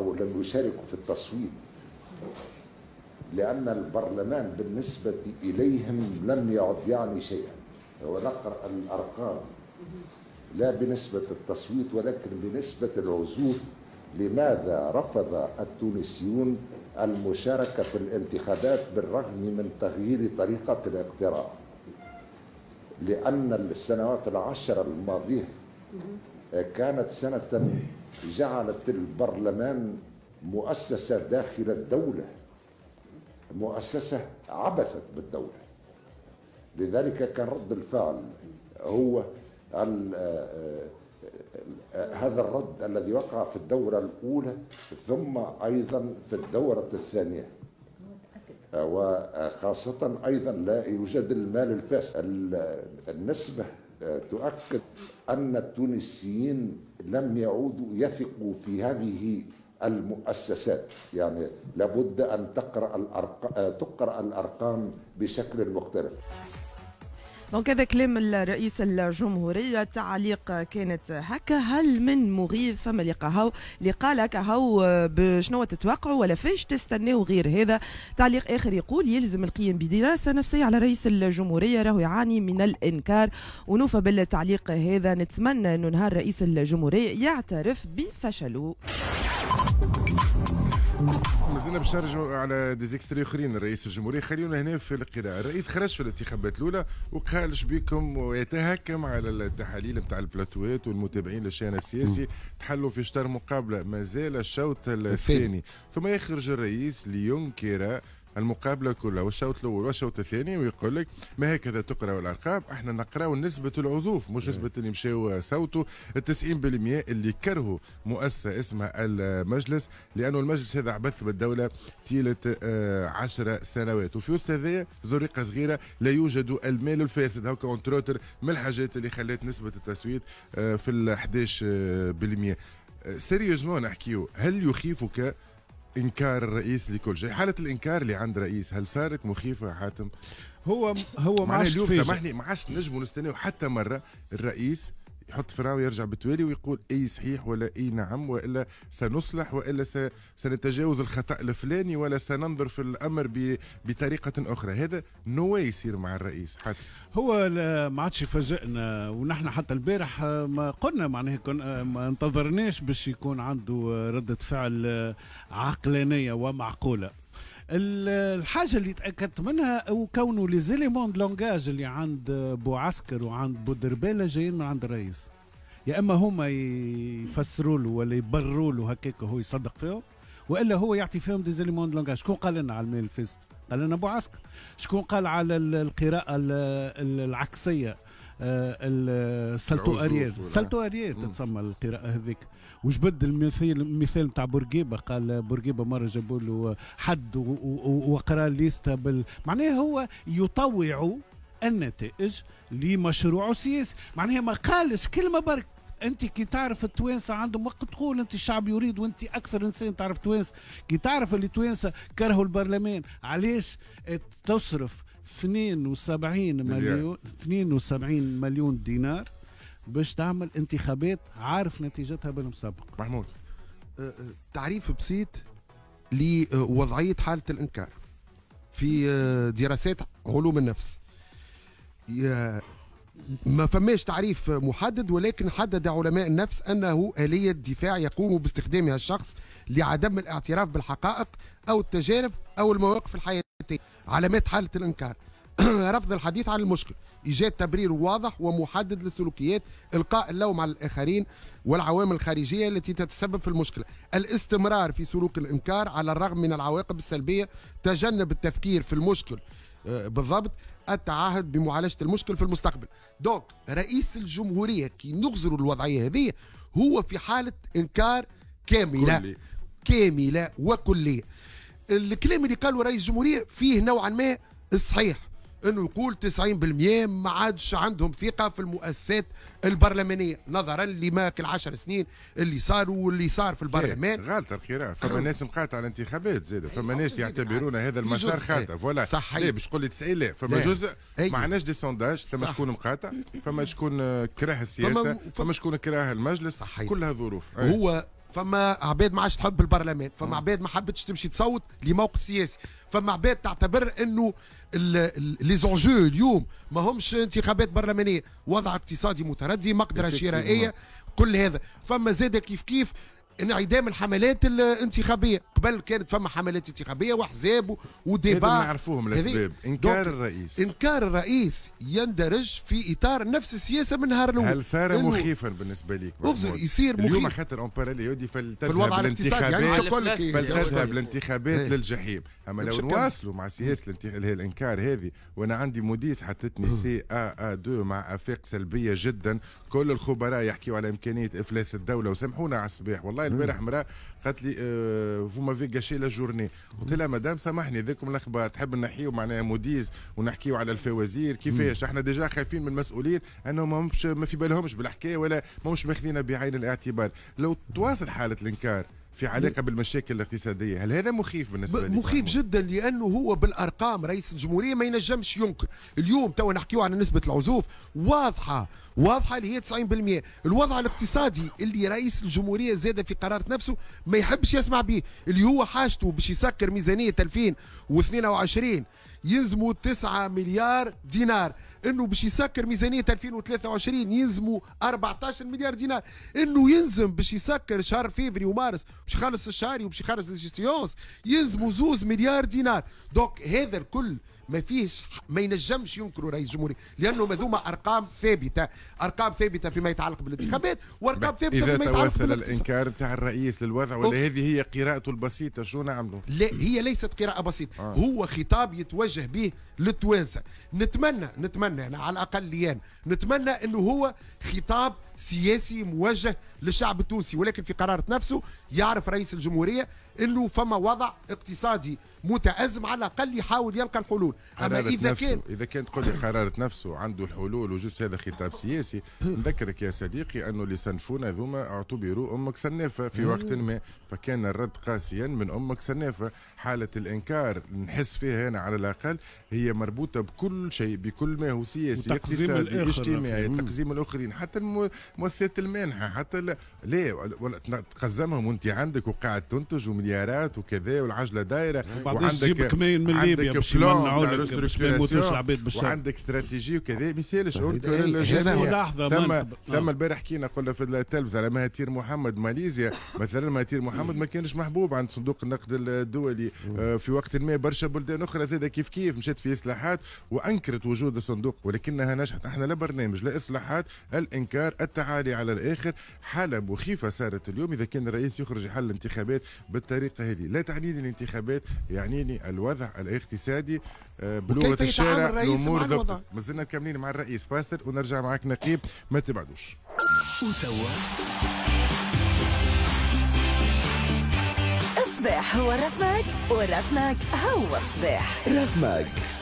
أو لم يشاركوا في التصويت لأن البرلمان بالنسبة إليهم لم يعد يعني شيئا هو نقر الأرقام لا بنسبة التصويت ولكن بنسبة العزوف لماذا رفض التونسيون المشاركة في الانتخابات بالرغم من تغيير طريقة الاقتراع لأن السنوات العشر الماضية كانت سنة جعلت البرلمان مؤسسة داخل الدولة مؤسسة عبثت بالدولة لذلك كان رد الفعل هو آه، آه، آه، هذا الرد الذي وقع في الدورة الأولى ثم أيضا في الدورة الثانية وخاصة أيضا لا يوجد المال الفاسد النسبة تؤكد أن التونسيين لم يعودوا يثقوا في هذه المؤسسات يعني لابد أن تقرأ الأرقام تقرأ الأرقام بشكل مختلف دونك هذا كلام الرئيس الجمهورية تعليق كانت هكا هل من مغيث فما اللي قهو اللي قال هكا هو بشنو تتوقعوا ولا فاش تستناو غير هذا تعليق آخر يقول يلزم القيام بدراسة نفسية على رئيس الجمهورية راهو يعاني من الإنكار ونوفى بالتعليق هذا نتمنى أنه نهار رئيس الجمهورية يعترف بفشله مازلنا باش نرجعوا على ديزيكستري اخرين رئيس الجمهوريه خلينا هنا في القراءه الرئيس خرج في الانتخابات الاولى اش بكم ويتهكم على التحاليل نتاع البلاتوات والمتابعين للشان السياسي تحلوا في شطر مقابله مازال الشوط الثاني ثم يخرج الرئيس لينكر المقابله كلها والشوط الاول والشوط الثاني ويقول لك ما هكذا تقرا الارقام احنا نقرأ نسبه العزوف مش إيه. نسبه اللي مشاو صوتوا 90% اللي كرهوا مؤسسه اسمها المجلس لانه المجلس هذا عبث بالدوله طيله آه، 10 سنوات وفي وسط هذايا زريقه صغيره لا يوجد المال الفاسد هكا اونتروتر من الحاجات اللي خلات نسبه التصويت آه، في ال 11% سيريوزمون نحكيو هل يخيفك انكار الرئيس لكل شيء حاله الانكار اللي عند الرئيس هل صارت مخيفه يا حاتم هو هو ما عادش سامحني ما عادش نستناو حتى مره الرئيس يحط فراو يرجع بتوالي ويقول اي صحيح ولا اي نعم والا سنصلح والا سنتجاوز الخطا الفلاني ولا سننظر في الامر بطريقه اخرى هذا نو يصير مع الرئيس حتى هو ما عادش فاجئنا ونحن حتى البارح ما قلنا معناها ما انتظرناش باش يكون عنده رده فعل عقلانيه ومعقوله الحاجه اللي تاكدت منها هو كونه لي زيليمون لونجاج اللي عند بوعسكر وعند دربيله جايين من عند الرئيس يا اما هما يفسروا له ولا يبروا له هكاك هو يصدق فيهم والا هو يعطي فيهم دي زيليمون لونجاج شكون قال لنا على الميل فيست قال لنا بو عسكر شكون قال على القراءه العكسيه السلتو اريير سلتو اريير تتسمى القراءه هذيك وجبد المثال المثال نتاع بورقيبه قال بورقيبه مره جابوا له حد وقرا ليستا بال معناها هو يطوع النتائج لمشروع سياسي معناها ما قالش كلمه برك انت كي تعرف التوانسه عندهم وقت تقول انت الشعب يريد وانت اكثر انسان تعرف توانسه كي تعرف اللي توانسه كرهوا البرلمان علاش تصرف 72 مليون 72 مليون دينار باش تعمل انتخابات عارف نتيجتها بالمسبق محمود أه، أه، تعريف بسيط لوضعيه حاله الانكار في أه، دراسات علوم النفس ما فماش تعريف محدد ولكن حدد علماء النفس انه اليه دفاع يقوم باستخدامها الشخص لعدم الاعتراف بالحقائق او التجارب او المواقف الحياتيه علامات حاله الانكار رفض الحديث عن المشكل ايجاد تبرير واضح ومحدد للسلوكيات القاء اللوم على الاخرين والعوامل الخارجيه التي تتسبب في المشكله الاستمرار في سلوك الانكار على الرغم من العواقب السلبيه تجنب التفكير في المشكل آه، بالضبط التعهد بمعالجه المشكل في المستقبل دونك رئيس الجمهوريه كي نغزروا الوضعيه هذه هو في حاله انكار كامله كامله وكليه الكلام اللي قاله رئيس الجمهوريه فيه نوعا ما الصحيح انه يقول 90% ما عادش عندهم ثقه في المؤسسات البرلمانيه نظرا لما 10 سنين اللي صار واللي صار في البرلمان إيه، غلطه الخيرة فما أه. ناس مقاطعه على الانتخابات زادة فما ناس يعتبرون أه. هذا المسار خاطئ فوالا صحيح إيه، باش تقول لي 90 لا فما جزء ما عندناش دي سونداج فما شكون مقاطع فما شكون كره السياسه فما, شكون كره المجلس صحيح. كلها ظروف هو إيه. فما عباد ما عادش تحب البرلمان فما آه. عباد ما حبتش تمشي تصوت لموقف سياسي فما عباد تعتبر انه لي زونجو اليوم ما همش انتخابات برلمانيه وضع اقتصادي متردي مقدره شرائيه آه. كل هذا فما زاد كيف كيف انعدام الحملات الانتخابيه قبل كانت فما حملات انتخابيه واحزاب وديبا نعرفوهم الاسباب انكار الرئيس انكار الرئيس يندرج في اطار نفس السياسه من نهار الاول هل صار مخيفا بالنسبه ليك اغزر يصير مخيف اليوم خاطر اون يودي فلتذهب الانتخابات يعني إيه. فلتذهب الانتخابات إيه. للجحيم اما لو نواصلوا مع سياسه الانكار هذه وانا عندي موديس حطتني سي ا ا 2 مع افاق سلبيه جدا كل الخبراء يحكيوا على امكانيه افلاس الدوله وسامحونا على الصباح والله البارح مراه قالت لي آه، فما في غاشي لا جورني قلت لها مدام سامحني ذيكم الاخبار تحب نحيو معناها موديز ونحكيو على الفوازير كيفاش احنا ديجا خايفين من المسؤولين انهم ما في بالهمش بالحكايه ولا ماهمش ماخذينها بعين الاعتبار لو تواصل حاله الانكار في علاقه بالمشاكل الاقتصاديه هل هذا مخيف بالنسبه لي مخيف محمود؟ جدا لانه هو بالارقام رئيس الجمهوريه ما ينجمش ينكر اليوم تو نحكيو على نسبه العزوف واضحه واضحه اللي هي 90% الوضع الاقتصادي اللي رئيس الجمهوريه زاد في قرار نفسه ما يحبش يسمع به اللي هو حاجته باش يسكر ميزانيه 2022 يلزموا 9 مليار دينار انه باش يسكر ميزانيه 2023 يلزموا 14 مليار دينار انه يلزم باش يسكر شهر فيفري ومارس باش يخلص الشهر وباش يخلص الجيسيونس يلزموا زوز مليار دينار دونك هذا الكل ما فيهش ما ينجمش ينكروا رئيس الجمهوريه لانه هذوما ارقام ثابته ارقام ثابته فيما يتعلق بالانتخابات وارقام ثابته فيما يتعلق توصل الانكار بتاع الرئيس للوضع ولا هذه هي قراءته البسيطه شو نعملوا لا هي ليست قراءه بسيطه آه. هو خطاب يتوجه به للتوانسه نتمنى نتمنى على الاقل ليان نتمنى انه هو خطاب سياسي موجه للشعب التونسي ولكن في قرارة نفسه يعرف رئيس الجمهورية أنه فما وضع اقتصادي متأزم على الأقل يحاول يلقى الحلول أما إذا كان إذا كان تقول لي قرارة نفسه عنده الحلول وجست هذا خطاب سياسي نذكرك يا صديقي أنه اللي سنفونا ذوما اعتبروا أمك سنافة في وقت ما فكان الرد قاسيا من أمك سنافة حالة الإنكار نحس فيها أنا على الأقل هي مربوطة بكل شيء بكل ما هو سياسي اقتصادي اجتماعي تقزيم الآخرين حتى مؤسسات المانحه حتى لا ليه ولا تقزمهم وانت عندك وقاعد تنتج ومليارات وكذا والعجله دايره وعندك تجيب من ليبيا باش يمنعوا باش وعندك استراتيجي وكذا ما يسالش ثم ثم آه. البارح حكينا قلنا في التلفزه على مهاتير محمد ماليزيا مثلا مهاتير محمد ما كانش محبوب عند صندوق النقد الدولي آه، في وقت ما برشا بلدان اخرى زاد كيف كيف مشات في اصلاحات وانكرت وجود الصندوق ولكنها نجحت احنا لا برنامج لا اصلاحات الانكار التعليم تعالي على الاخر حاله مخيفه صارت اليوم اذا كان الرئيس يخرج يحل الانتخابات بالطريقه هذه لا تعنيني الانتخابات يعنيني الوضع الاقتصادي آه، بلغه الشارع الامور ضبط مازلنا مكملين مع الرئيس فاسل ونرجع معك نقيب ما تبعدوش الصباح هو رفمك ورفمك هو الصباح رفمك